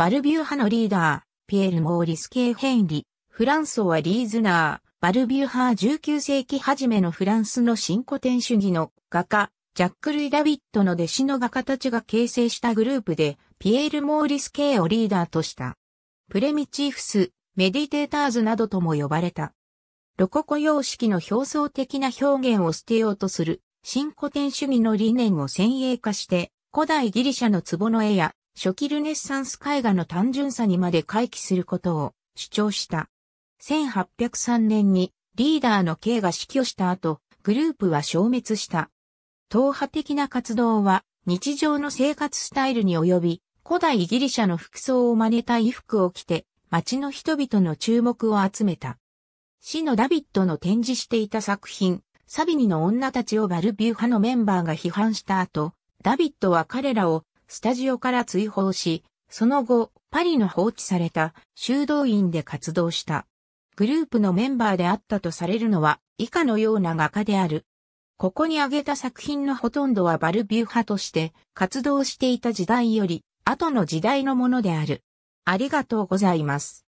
バルビュー派のリーダー、ピエール・モーリス・ケー・ヘンリ、フランソワ・リーズナー、バルビュー派19世紀初めのフランスの新古典主義の画家、ジャック・ルイ・ダビットの弟子の画家たちが形成したグループで、ピエール・モーリス・ケーをリーダーとした。プレミチーフス、メディテーターズなどとも呼ばれた。ロココ様式の表層的な表現を捨てようとする、新古典主義の理念を先鋭化して、古代ギリシャの壺の絵や初期ルネッサンス絵画の単純さにまで回帰することを主張した。1803年にリーダーの K が死去した後、グループは消滅した。党派的な活動は日常の生活スタイルに及び、古代ギリシャの服装を真似た衣服を着て、街の人々の注目を集めた。死のダビッドの展示していた作品、サビニの女たちをバルビュー派のメンバーが批判した後、ダビッドは彼らをスタジオから追放し、その後、パリの放置された修道院で活動した。グループのメンバーであったとされるのは以下のような画家である。ここに挙げた作品のほとんどはバルビュー派として活動していた時代より後の時代のものである。ありがとうございます。